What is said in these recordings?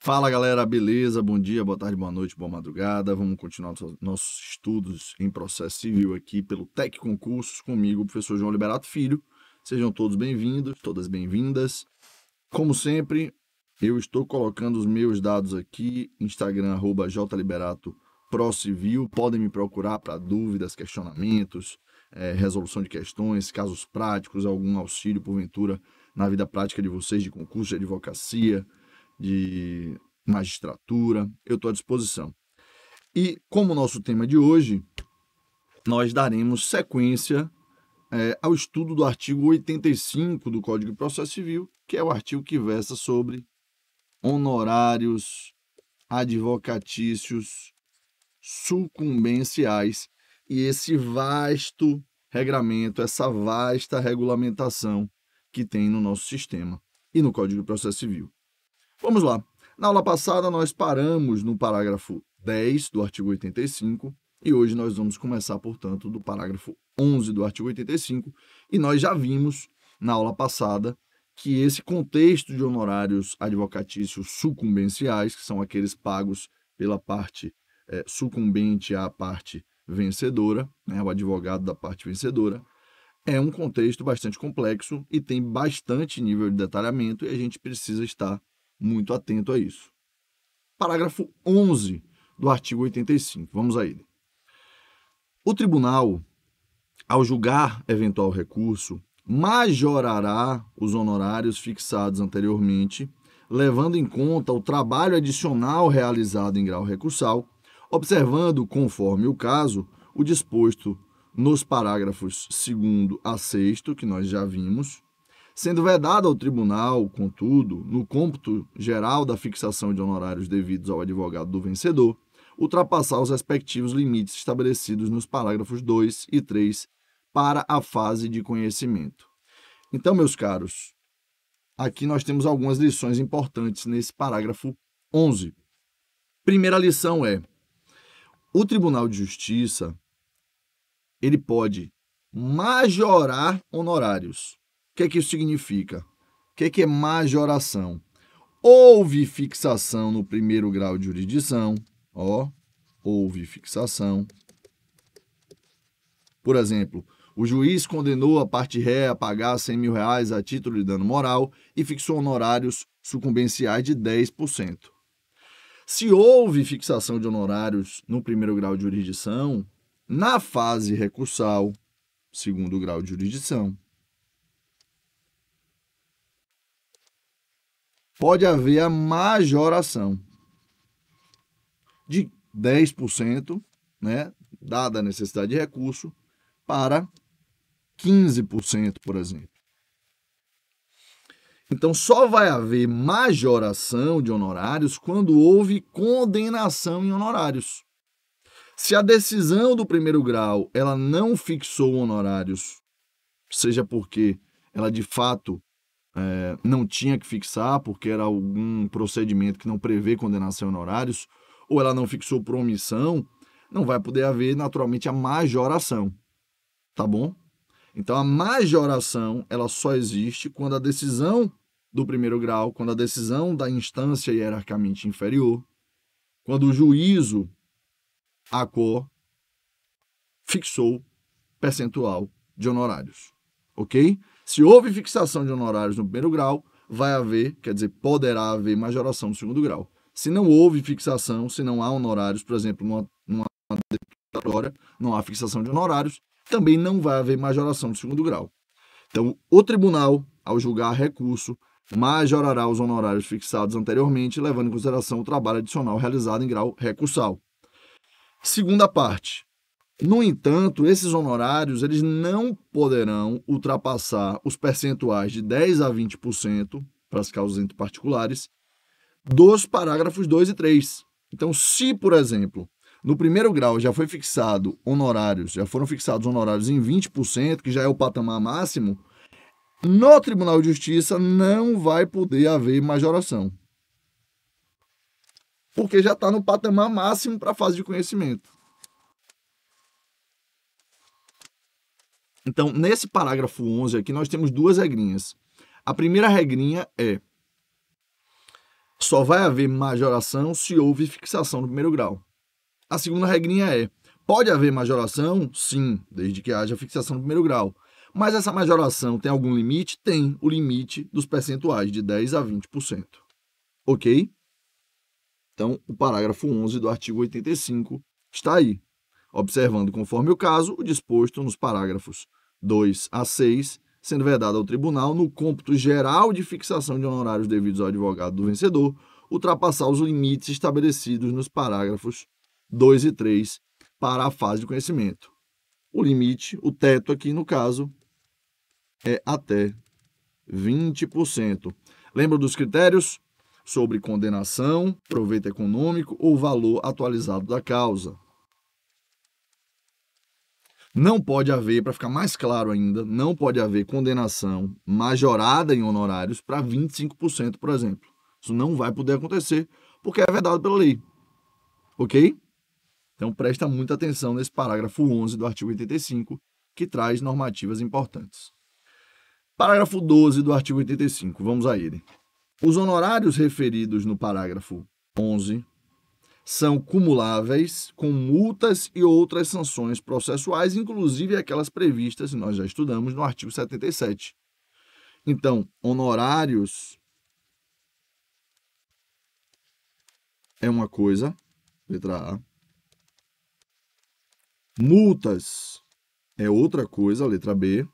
Fala galera, beleza? Bom dia, boa tarde, boa noite, boa madrugada. Vamos continuar nossos estudos em processo civil aqui pelo Tec Concursos comigo, o professor João Liberato Filho. Sejam todos bem-vindos, todas bem-vindas. Como sempre, eu estou colocando os meus dados aqui, Instagram, arroba jliberato.com pró-civil, podem me procurar para dúvidas, questionamentos, é, resolução de questões, casos práticos, algum auxílio, porventura, na vida prática de vocês, de concurso de advocacia, de magistratura. Eu estou à disposição. E como nosso tema de hoje, nós daremos sequência é, ao estudo do artigo 85 do Código de Processo Civil, que é o artigo que versa sobre honorários advocatícios sucumbenciais e esse vasto regramento, essa vasta regulamentação que tem no nosso sistema e no Código de Processo Civil. Vamos lá. Na aula passada, nós paramos no parágrafo 10 do artigo 85 e hoje nós vamos começar, portanto, do parágrafo 11 do artigo 85 e nós já vimos na aula passada que esse contexto de honorários advocatícios sucumbenciais, que são aqueles pagos pela parte é, sucumbente à parte vencedora, né, o advogado da parte vencedora, é um contexto bastante complexo e tem bastante nível de detalhamento e a gente precisa estar muito atento a isso. Parágrafo 11 do artigo 85. Vamos a ele. O tribunal, ao julgar eventual recurso, majorará os honorários fixados anteriormente, levando em conta o trabalho adicional realizado em grau recursal observando, conforme o caso, o disposto nos parágrafos 2 a 6, que nós já vimos, sendo vedado ao tribunal, contudo, no cômputo geral da fixação de honorários devidos ao advogado do vencedor, ultrapassar os respectivos limites estabelecidos nos parágrafos 2 e 3 para a fase de conhecimento. Então, meus caros, aqui nós temos algumas lições importantes nesse parágrafo 11. Primeira lição é: o Tribunal de Justiça ele pode majorar honorários. O que é que isso significa? O que é que é majoração? Houve fixação no primeiro grau de jurisdição, ó, houve fixação. Por exemplo, o juiz condenou a parte ré a pagar 100 mil reais a título de dano moral e fixou honorários sucumbenciais de 10%. Se houve fixação de honorários no primeiro grau de jurisdição, na fase recursal, segundo grau de jurisdição, pode haver a majoração de 10%, né, dada a necessidade de recurso, para 15%, por exemplo. Então só vai haver majoração de honorários quando houve condenação em honorários. Se a decisão do primeiro grau ela não fixou honorários, seja porque ela de fato é, não tinha que fixar, porque era algum procedimento que não prevê condenação em honorários, ou ela não fixou por omissão, não vai poder haver naturalmente a majoração. Tá bom? Então a majoração ela só existe quando a decisão do primeiro grau, quando a decisão da instância hierarquicamente inferior, quando o juízo, a cor, fixou percentual de honorários. Ok? Se houve fixação de honorários no primeiro grau, vai haver, quer dizer, poderá haver majoração no segundo grau. Se não houve fixação, se não há honorários, por exemplo, numa, numa obrigatória, não há fixação de honorários, também não vai haver majoração de segundo grau. Então, o tribunal, ao julgar recurso, majorará os honorários fixados anteriormente, levando em consideração o trabalho adicional realizado em grau recursal. Segunda parte. No entanto, esses honorários eles não poderão ultrapassar os percentuais de 10 a 20% para as causas entre particulares dos parágrafos 2 e 3. Então, se, por exemplo, no primeiro grau já foi fixado honorários, já foram fixados honorários em 20%, que já é o patamar máximo. No Tribunal de Justiça não vai poder haver majoração. Porque já está no patamar máximo para a fase de conhecimento. Então, nesse parágrafo 11 aqui, nós temos duas regrinhas. A primeira regrinha é: só vai haver majoração se houve fixação no primeiro grau. A segunda regrinha é: pode haver majoração? Sim, desde que haja fixação no primeiro grau. Mas essa majoração tem algum limite? Tem o limite dos percentuais de 10 a 20%. OK? Então, o parágrafo 11 do artigo 85 está aí, observando conforme o caso o disposto nos parágrafos 2 a 6, sendo vedado ao tribunal no cômputo geral de fixação de honorários devidos ao advogado do vencedor ultrapassar os limites estabelecidos nos parágrafos 2 e 3 para a fase de conhecimento. O limite, o teto aqui no caso, é até 20%. Lembra dos critérios? Sobre condenação, proveito econômico ou valor atualizado da causa. Não pode haver, para ficar mais claro ainda, não pode haver condenação majorada em honorários para 25%, por exemplo. Isso não vai poder acontecer, porque é vedado pela lei. Ok? Então presta muita atenção nesse parágrafo 11 do artigo 85, que traz normativas importantes. Parágrafo 12 do artigo 85, vamos a ele. Os honorários referidos no parágrafo 11 são cumuláveis com multas e outras sanções processuais, inclusive aquelas previstas, nós já estudamos, no artigo 77. Então, honorários é uma coisa, letra A Multas é outra coisa, letra B.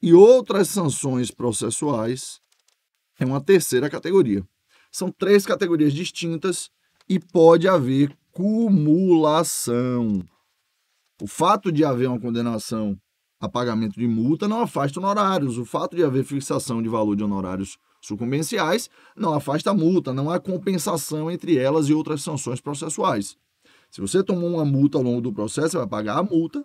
E outras sanções processuais é uma terceira categoria. São três categorias distintas e pode haver cumulação. O fato de haver uma condenação a pagamento de multa não afasta honorários. O fato de haver fixação de valor de honorários sucumbenciais não afasta a multa, não há compensação entre elas e outras sanções processuais. Se você tomou uma multa ao longo do processo, você vai pagar a multa.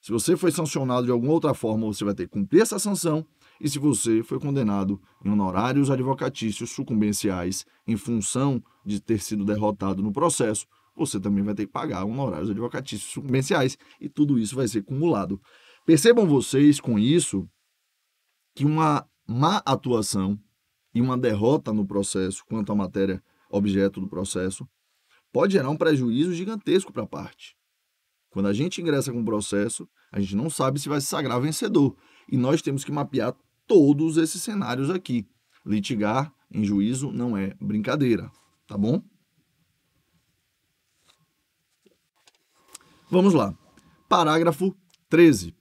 Se você foi sancionado de alguma outra forma, você vai ter que cumprir essa sanção. E se você foi condenado em honorários advocatícios sucumbenciais em função de ter sido derrotado no processo, você também vai ter que pagar honorários advocatícios sucumbenciais. E tudo isso vai ser cumulado. Percebam vocês com isso que uma má atuação e uma derrota no processo quanto à matéria objeto do processo pode gerar um prejuízo gigantesco para a parte. Quando a gente ingressa com um processo, a gente não sabe se vai se sagrar vencedor, e nós temos que mapear todos esses cenários aqui. Litigar em juízo não é brincadeira, tá bom? Vamos lá. Parágrafo 13.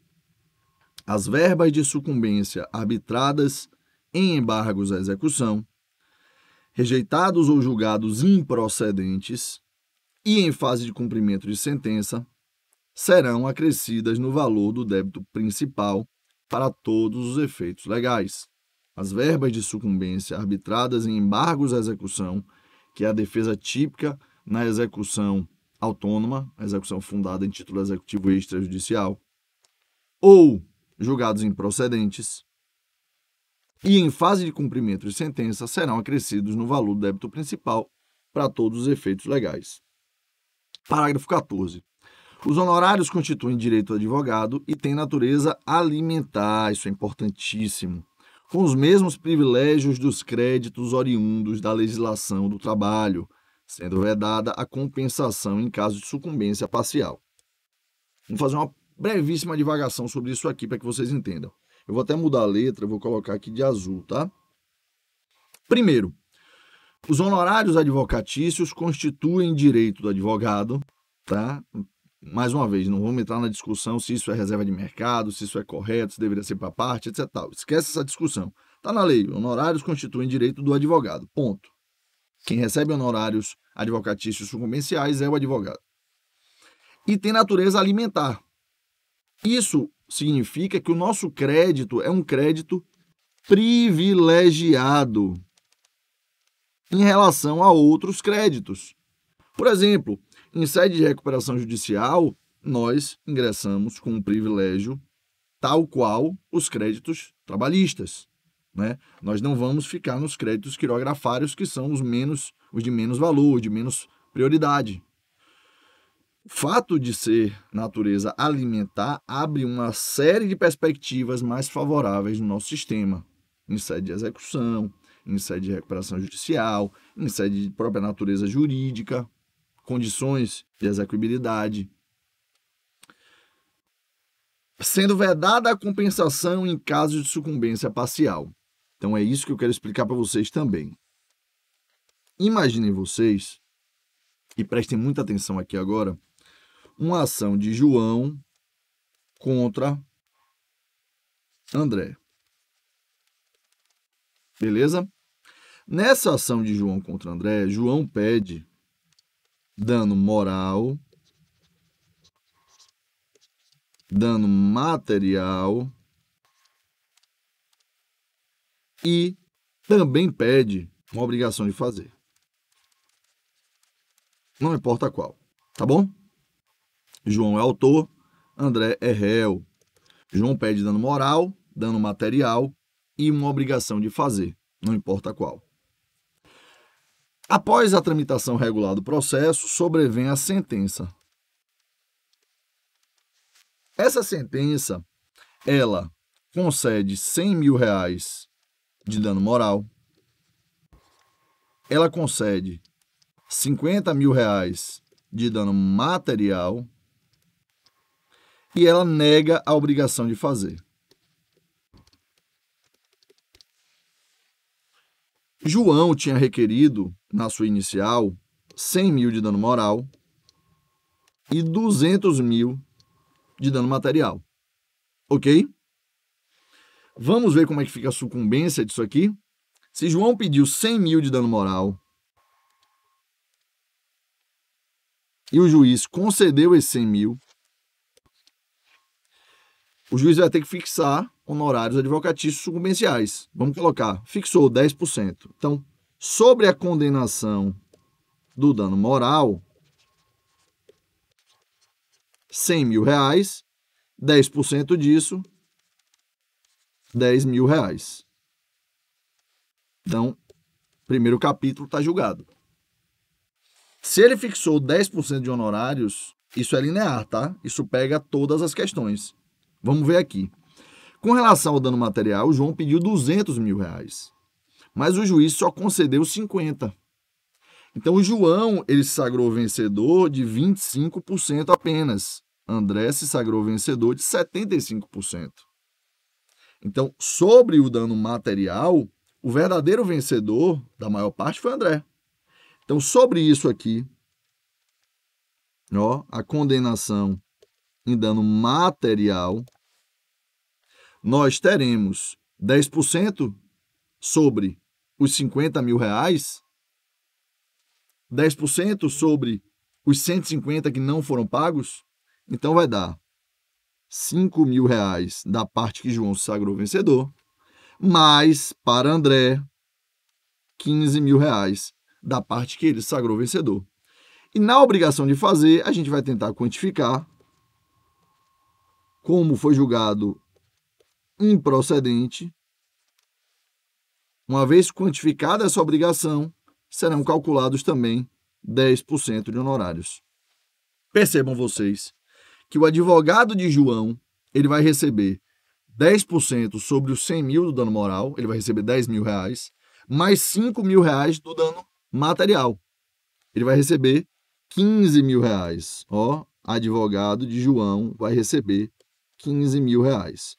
As verbas de sucumbência arbitradas em embargos à execução rejeitados ou julgados improcedentes e em fase de cumprimento de sentença, serão acrescidas no valor do débito principal para todos os efeitos legais. As verbas de sucumbência arbitradas em embargos à execução, que é a defesa típica na execução autônoma, execução fundada em título executivo extrajudicial, ou julgados improcedentes, e, em fase de cumprimento de sentença, serão acrescidos no valor do débito principal para todos os efeitos legais. Parágrafo 14. Os honorários constituem direito do advogado e têm natureza alimentar, isso é importantíssimo, com os mesmos privilégios dos créditos oriundos da legislação do trabalho, sendo vedada a compensação em caso de sucumbência parcial. Vamos fazer uma brevíssima divagação sobre isso aqui para que vocês entendam. Eu vou até mudar a letra, vou colocar aqui de azul, tá? Primeiro, os honorários advocatícios constituem direito do advogado, tá? Mais uma vez, não vamos entrar na discussão se isso é reserva de mercado, se isso é correto, se deveria ser para parte, etc. Tal. Esquece essa discussão. Está na lei. Honorários constituem direito do advogado. Ponto. Quem recebe honorários advocatícios sucumbenciais é o advogado. E tem natureza alimentar. Isso significa que o nosso crédito é um crédito privilegiado em relação a outros créditos. Por exemplo, em sede de recuperação judicial, nós ingressamos com um privilégio tal qual os créditos trabalhistas. Né? Nós não vamos ficar nos créditos quirografários que são os menos, os de menos valor, de menos prioridade fato de ser natureza alimentar abre uma série de perspectivas mais favoráveis no nosso sistema, em sede de execução, em sede de recuperação judicial, em sede de própria natureza jurídica, condições de execuibilidade. Sendo vedada a compensação em caso de sucumbência parcial. Então é isso que eu quero explicar para vocês também. Imaginem vocês, e prestem muita atenção aqui agora, uma ação de João contra André. Beleza? Nessa ação de João contra André, João pede dano moral, dano material e também pede uma obrigação de fazer. Não importa qual, tá bom? João é autor, André é réu. João pede dano moral, dano material e uma obrigação de fazer, não importa qual. Após a tramitação regular do processo, sobrevém a sentença. Essa sentença, ela concede 100 mil reais de dano moral, ela concede 50 mil reais de dano material e ela nega a obrigação de fazer. João tinha requerido, na sua inicial, 100 mil de dano moral e 200 mil de dano material. Ok? Vamos ver como é que fica a sucumbência disso aqui? Se João pediu 100 mil de dano moral e o juiz concedeu esses 100 mil, o juiz vai ter que fixar honorários advocatícios sucumbenciais. Vamos colocar, fixou 10%. Então, sobre a condenação do dano moral, 100 mil reais, 10% disso, 10 mil reais. Então, primeiro capítulo está julgado. Se ele fixou 10% de honorários, isso é linear, tá? Isso pega todas as questões. Vamos ver aqui. Com relação ao dano material, João pediu 200 mil reais, mas o juiz só concedeu 50. Então, o João ele se sagrou vencedor de 25% apenas. André se sagrou vencedor de 75%. Então, sobre o dano material, o verdadeiro vencedor da maior parte foi André. Então, sobre isso aqui, ó, a condenação em dano material, nós teremos 10% sobre os 50 mil reais, 10% sobre os 150 que não foram pagos, então vai dar 5 mil reais da parte que João sagrou vencedor, mais para André, 15 mil reais da parte que ele sagrou vencedor. E na obrigação de fazer, a gente vai tentar quantificar como foi julgado improcedente, uma vez quantificada essa obrigação, serão calculados também 10% de honorários. Percebam vocês que o advogado de João ele vai receber 10% sobre os 100 mil do dano moral, ele vai receber 10 mil reais, mais 5 mil reais do dano material. Ele vai receber 15 mil reais. Ó, advogado de João vai receber 15 mil reais.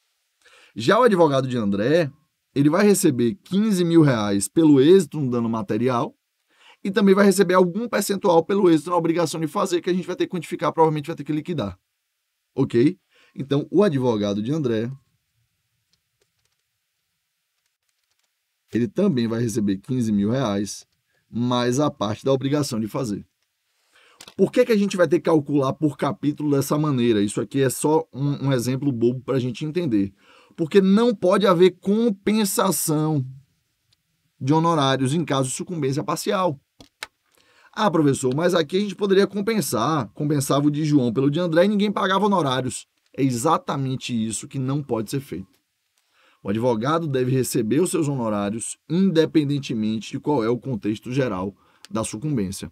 Já o advogado de André, ele vai receber 15 mil reais pelo êxito no dano material e também vai receber algum percentual pelo êxito na obrigação de fazer, que a gente vai ter que quantificar, provavelmente vai ter que liquidar. Ok? Então, o advogado de André, ele também vai receber 15 mil reais, mais a parte da obrigação de fazer. Por que, que a gente vai ter que calcular por capítulo dessa maneira? Isso aqui é só um, um exemplo bobo para a gente entender. Porque não pode haver compensação de honorários em caso de sucumbência parcial. Ah, professor, mas aqui a gente poderia compensar. Compensava o de João pelo de André e ninguém pagava honorários. É exatamente isso que não pode ser feito. O advogado deve receber os seus honorários independentemente de qual é o contexto geral da sucumbência.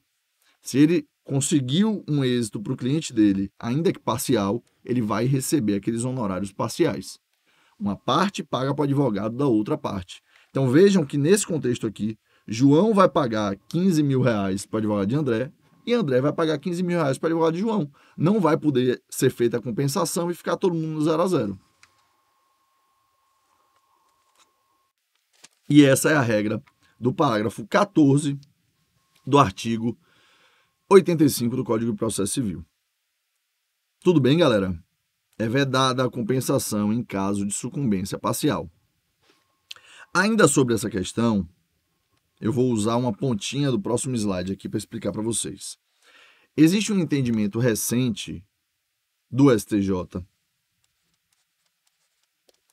Se ele conseguiu um êxito para o cliente dele, ainda que parcial, ele vai receber aqueles honorários parciais. Uma parte paga para o advogado da outra parte. Então vejam que nesse contexto aqui, João vai pagar 15 mil reais para o advogado de André e André vai pagar 15 mil reais para o advogado de João. Não vai poder ser feita a compensação e ficar todo mundo no zero a zero. E essa é a regra do parágrafo 14 do artigo 85 do Código de Processo Civil. Tudo bem, galera? É vedada a compensação em caso de sucumbência parcial. Ainda sobre essa questão, eu vou usar uma pontinha do próximo slide aqui para explicar para vocês. Existe um entendimento recente do STJ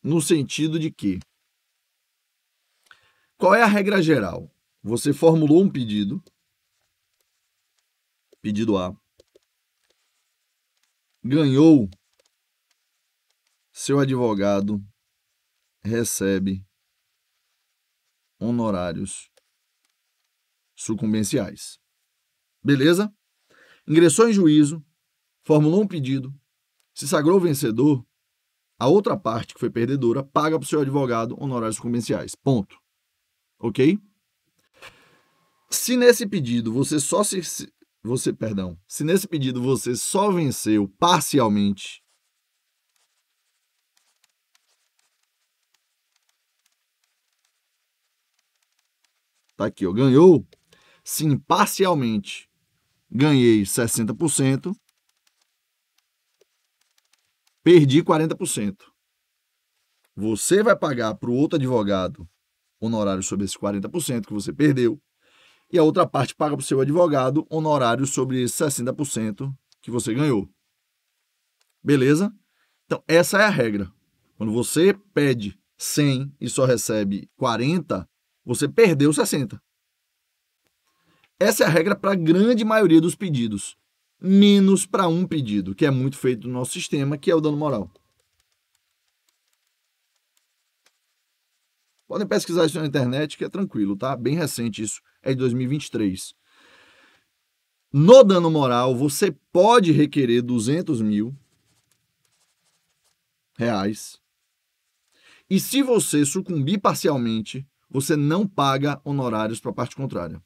no sentido de que qual é a regra geral? Você formulou um pedido pedido A, ganhou, seu advogado recebe honorários sucumbenciais. Beleza? Ingressou em juízo, formulou um pedido, se sagrou vencedor, a outra parte, que foi perdedora, paga para o seu advogado honorários sucumbenciais. Ponto. Ok? Se nesse pedido você só se, você, perdão, se nesse pedido você só venceu parcialmente, tá aqui, ó, ganhou, se parcialmente ganhei 60%, perdi 40%. Você vai pagar para o outro advogado honorário sobre esse 40% que você perdeu e a outra parte paga para o seu advogado honorário sobre 60% que você ganhou. Beleza? Então, essa é a regra. Quando você pede 100 e só recebe 40, você perdeu 60. Essa é a regra para a grande maioria dos pedidos, menos para um pedido, que é muito feito no nosso sistema, que é o dano moral. Podem pesquisar isso na internet, que é tranquilo, tá? Bem recente isso, é de 2023. No dano moral, você pode requerer 200 mil reais. E se você sucumbir parcialmente, você não paga honorários para a parte contrária.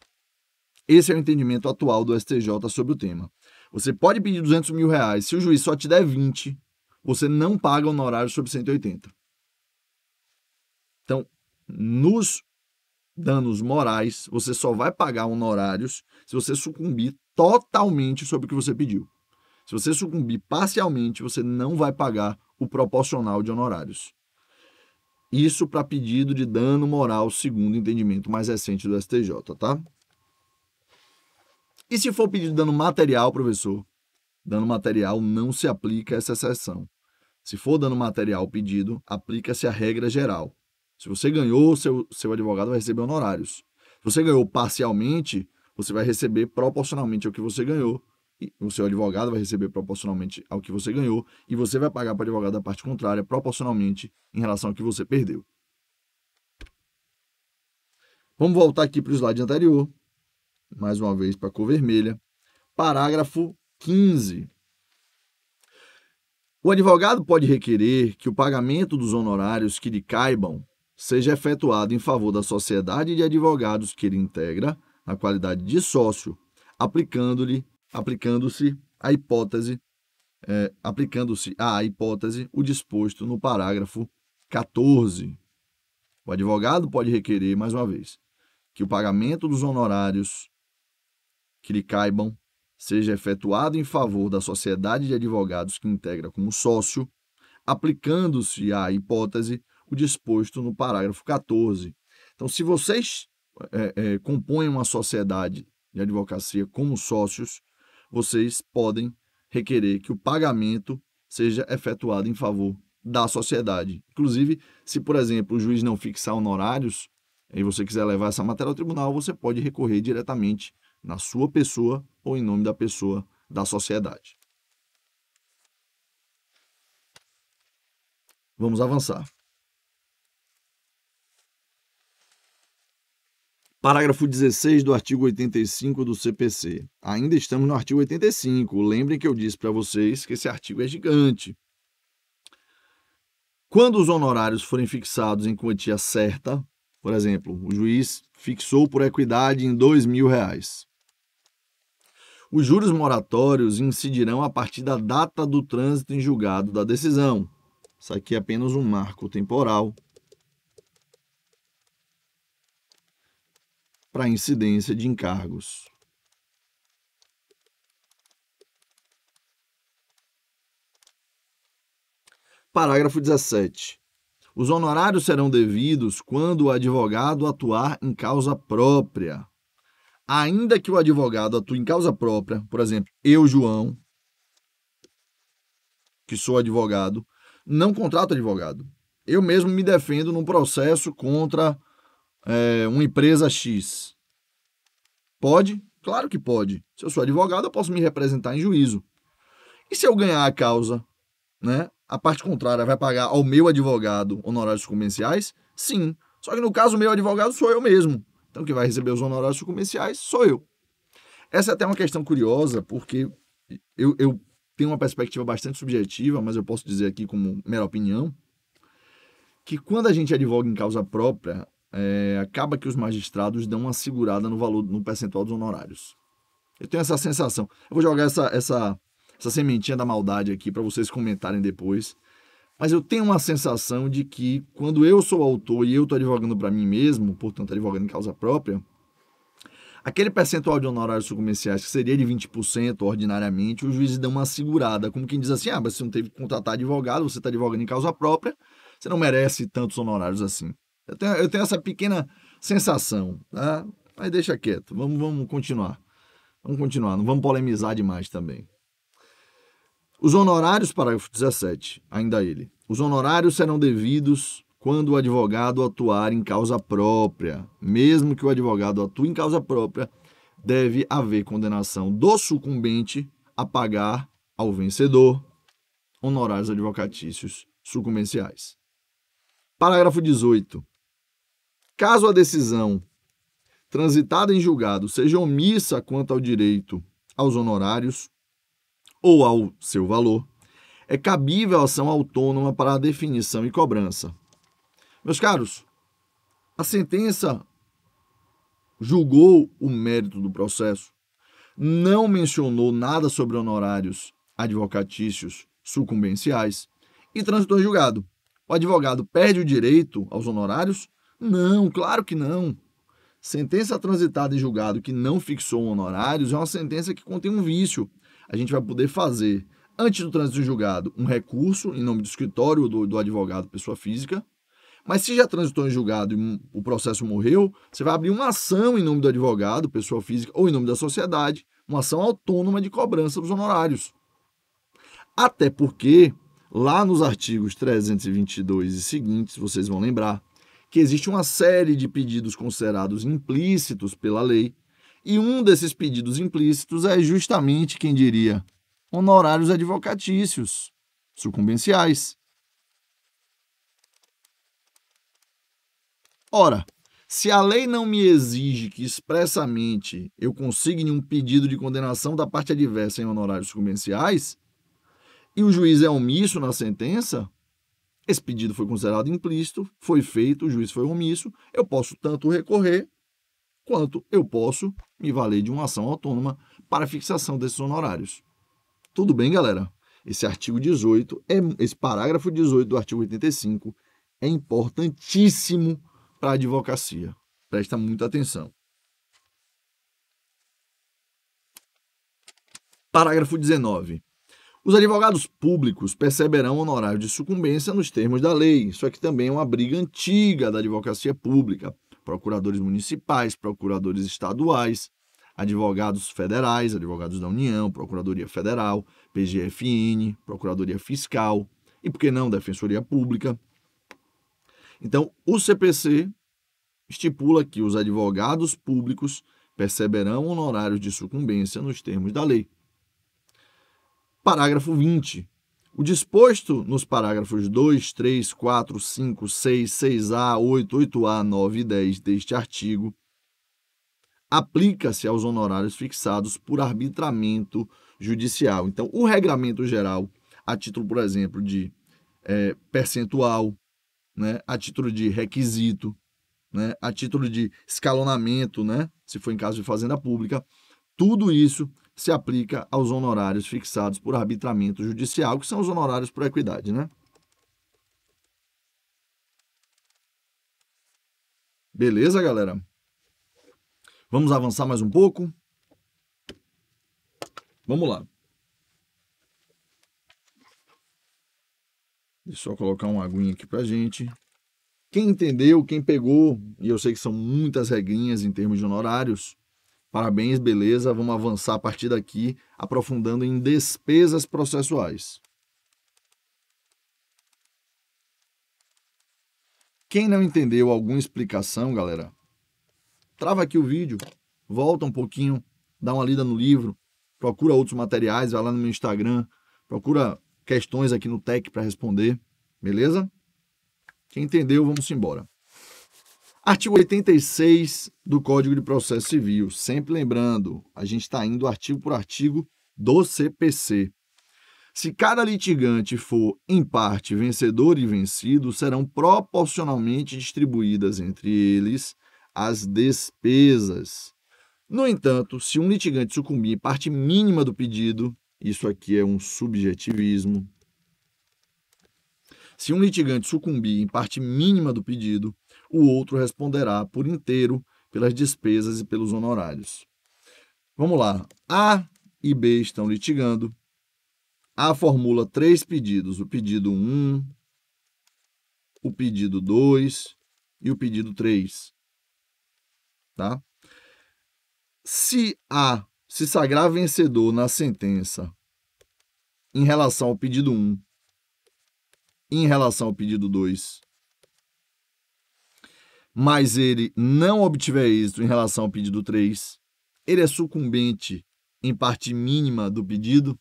Esse é o entendimento atual do STJ sobre o tema. Você pode pedir 200 mil reais. Se o juiz só te der 20, você não paga honorários sobre 180. Então, nos danos morais, você só vai pagar honorários se você sucumbir totalmente sobre o que você pediu. Se você sucumbir parcialmente, você não vai pagar o proporcional de honorários. Isso para pedido de dano moral, segundo o entendimento mais recente do STJ, tá? E se for pedido de dano material, professor? Dano material não se aplica a essa exceção. Se for dano material pedido, aplica-se a regra geral. Se você ganhou, seu, seu advogado vai receber honorários. Se você ganhou parcialmente, você vai receber proporcionalmente ao que você ganhou. E o seu advogado vai receber proporcionalmente ao que você ganhou. E você vai pagar para o advogado da parte contrária proporcionalmente em relação ao que você perdeu. Vamos voltar aqui para o slide anterior. Mais uma vez para a cor vermelha. Parágrafo 15. O advogado pode requerer que o pagamento dos honorários que lhe caibam seja efetuado em favor da sociedade de advogados que ele integra, na qualidade de sócio, aplicando-lhe, aplicando-se a hipótese, é, aplicando-se à hipótese o disposto no parágrafo 14. O advogado pode requerer, mais uma vez, que o pagamento dos honorários que lhe caibam seja efetuado em favor da sociedade de advogados que integra como sócio, aplicando-se à hipótese o disposto no parágrafo 14. Então, se vocês é, é, compõem uma sociedade de advocacia como sócios, vocês podem requerer que o pagamento seja efetuado em favor da sociedade. Inclusive, se, por exemplo, o juiz não fixar honorários e você quiser levar essa matéria ao tribunal, você pode recorrer diretamente na sua pessoa ou em nome da pessoa da sociedade. Vamos avançar. Parágrafo 16 do artigo 85 do CPC. Ainda estamos no artigo 85. Lembrem que eu disse para vocês que esse artigo é gigante. Quando os honorários forem fixados em quantia certa, por exemplo, o juiz fixou por equidade em dois mil reais. Os juros moratórios incidirão a partir da data do trânsito em julgado da decisão. Isso aqui é apenas um marco temporal para incidência de encargos. Parágrafo 17. Os honorários serão devidos quando o advogado atuar em causa própria. Ainda que o advogado atue em causa própria, por exemplo, eu, João, que sou advogado, não contrato advogado. Eu mesmo me defendo num processo contra é, uma empresa X. Pode? Claro que pode. Se eu sou advogado, eu posso me representar em juízo. E se eu ganhar a causa, né? A parte contrária vai pagar ao meu advogado honorários comerciais? Sim. Só que no caso, o meu advogado sou eu mesmo. Então, quem vai receber os honorários comerciais sou eu. Essa é até uma questão curiosa, porque eu, eu tenho uma perspectiva bastante subjetiva, mas eu posso dizer aqui como mera opinião, que quando a gente advoga em causa própria, é, acaba que os magistrados dão uma segurada no valor, no percentual dos honorários. Eu tenho essa sensação. Eu vou jogar essa, essa, essa sementinha da maldade aqui para vocês comentarem depois. Mas eu tenho uma sensação de que quando eu sou autor e eu estou advogando para mim mesmo, portanto advogando em causa própria, aquele percentual de honorários comerciais que seria de 20% ordinariamente, os juízes dão uma segurada, como quem diz assim: ah, mas você não teve que contratar advogado, você está advogando em causa própria, você não merece tantos honorários assim. Eu tenho, eu tenho essa pequena sensação, tá? Mas deixa quieto, vamos, vamos continuar. Vamos continuar, não vamos polemizar demais também. Os honorários, parágrafo 17, ainda ele. Os honorários serão devidos quando o advogado atuar em causa própria. Mesmo que o advogado atue em causa própria, deve haver condenação do sucumbente a pagar ao vencedor honorários advocatícios sucumbenciais. Parágrafo 18. Caso a decisão transitada em julgado seja omissa quanto ao direito aos honorários ou ao seu valor, é cabível a ação autônoma para a definição e cobrança. Meus caros, a sentença julgou o mérito do processo, não mencionou nada sobre honorários advocatícios sucumbenciais e transitou em julgado. O advogado perde o direito aos honorários não, claro que não. Sentença transitada em julgado que não fixou honorários é uma sentença que contém um vício. A gente vai poder fazer, antes do trânsito em julgado, um recurso em nome do escritório do, do advogado, pessoa física. Mas se já transitou em julgado e o processo morreu, você vai abrir uma ação em nome do advogado, pessoa física ou em nome da sociedade, uma ação autônoma de cobrança dos honorários. Até porque, lá nos artigos 322 e seguintes, vocês vão lembrar, que existe uma série de pedidos considerados implícitos pela lei, e um desses pedidos implícitos é justamente, quem diria, honorários advocatícios, sucumbenciais. Ora, se a lei não me exige que expressamente eu consigne um pedido de condenação da parte adversa em honorários sucumbenciais, e o juiz é omisso na sentença, esse pedido foi considerado implícito, foi feito, o juiz foi omisso. Eu posso tanto recorrer quanto eu posso me valer de uma ação autônoma para fixação desses honorários. Tudo bem, galera? Esse artigo 18, é, esse parágrafo 18 do artigo 85 é importantíssimo para a advocacia. Presta muita atenção. Parágrafo 19. Os advogados públicos perceberão honorário de sucumbência nos termos da lei. Isso aqui também é uma briga antiga da advocacia pública. Procuradores municipais, procuradores estaduais, advogados federais, advogados da União, Procuradoria Federal, PGFN, Procuradoria Fiscal e, por que não, Defensoria Pública. Então, o CPC estipula que os advogados públicos perceberão honorários de sucumbência nos termos da lei. Parágrafo 20. O disposto nos parágrafos 2, 3, 4, 5, 6, 6A, 8, 8A, 9 e 10 deste artigo aplica-se aos honorários fixados por arbitramento judicial. Então, o regramento geral, a título, por exemplo, de é, percentual, né, a título de requisito, né, a título de escalonamento, né, se for em caso de fazenda pública, tudo isso se aplica aos honorários fixados por arbitramento judicial, que são os honorários por equidade, né? Beleza, galera? Vamos avançar mais um pouco? Vamos lá. Deixa eu só colocar uma aguinha aqui pra gente. Quem entendeu, quem pegou, e eu sei que são muitas regrinhas em termos de honorários, Parabéns, beleza, vamos avançar a partir daqui, aprofundando em despesas processuais. Quem não entendeu alguma explicação, galera, trava aqui o vídeo, volta um pouquinho, dá uma lida no livro, procura outros materiais, vai lá no meu Instagram, procura questões aqui no Tech para responder, beleza? Quem entendeu, vamos embora. Artigo 86 do Código de Processo Civil. Sempre lembrando, a gente está indo artigo por artigo do CPC. Se cada litigante for, em parte, vencedor e vencido, serão proporcionalmente distribuídas entre eles as despesas. No entanto, se um litigante sucumbir em parte mínima do pedido, isso aqui é um subjetivismo. Se um litigante sucumbir em parte mínima do pedido, o outro responderá por inteiro pelas despesas e pelos honorários. Vamos lá. A e B estão litigando. A formula três pedidos: o pedido 1, o pedido 2 e o pedido 3. Tá? Se A se sagrar vencedor na sentença em relação ao pedido 1, em relação ao pedido 2 mas ele não obtiver êxito em relação ao pedido 3, ele é sucumbente em parte mínima do pedido?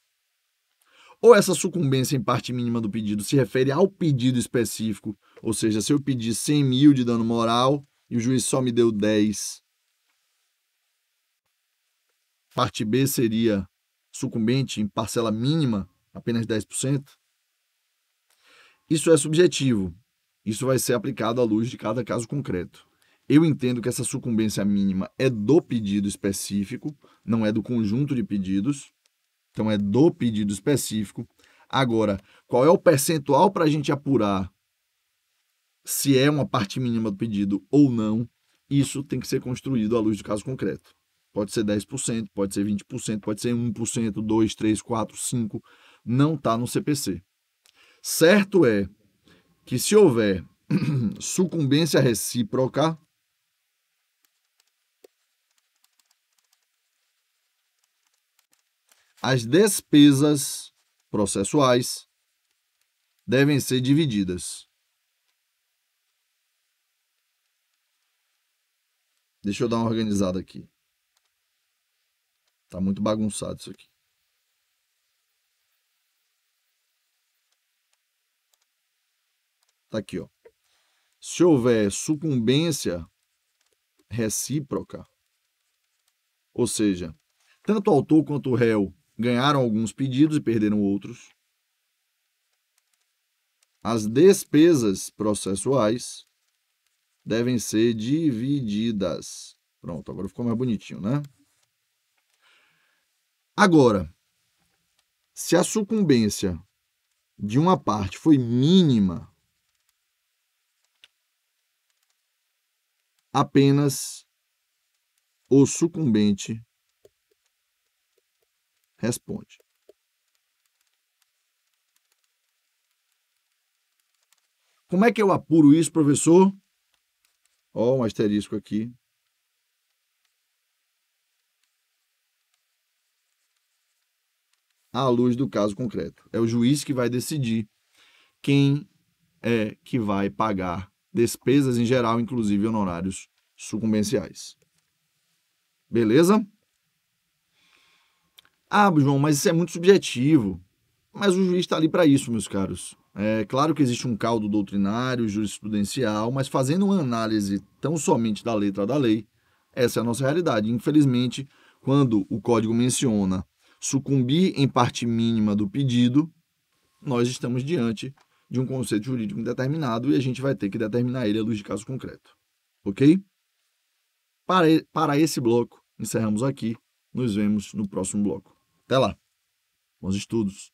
Ou essa sucumbência em parte mínima do pedido se refere ao pedido específico? Ou seja, se eu pedir 100 mil de dano moral e o juiz só me deu 10, parte B seria sucumbente em parcela mínima, apenas 10%? Isso é subjetivo, isso vai ser aplicado à luz de cada caso concreto. Eu entendo que essa sucumbência mínima é do pedido específico, não é do conjunto de pedidos. Então, é do pedido específico. Agora, qual é o percentual para a gente apurar se é uma parte mínima do pedido ou não? Isso tem que ser construído à luz do caso concreto. Pode ser 10%, pode ser 20%, pode ser 1%, 2%, 3%, 4%, 5%. Não está no CPC. Certo é que se houver sucumbência recíproca, as despesas processuais devem ser divididas. Deixa eu dar uma organizada aqui. Tá muito bagunçado isso aqui. Está aqui, ó. Se houver sucumbência recíproca, ou seja, tanto o autor quanto o réu ganharam alguns pedidos e perderam outros. As despesas processuais devem ser divididas. Pronto, agora ficou mais bonitinho, né? Agora, se a sucumbência de uma parte foi mínima, apenas o sucumbente responde. Como é que eu apuro isso, professor? Ó, oh, um asterisco aqui. À luz do caso concreto. É o juiz que vai decidir quem é que vai pagar despesas em geral, inclusive honorários sucumbenciais. Beleza? Ah, João, mas isso é muito subjetivo. Mas o juiz está ali para isso, meus caros. É claro que existe um caldo doutrinário, jurisprudencial, mas fazendo uma análise tão somente da letra da lei, essa é a nossa realidade. Infelizmente, quando o código menciona sucumbir em parte mínima do pedido, nós estamos diante de um conceito jurídico determinado e a gente vai ter que determinar ele à luz de caso concreto. Ok? Para, para esse bloco, encerramos aqui. Nos vemos no próximo bloco. Até lá! Bons estudos!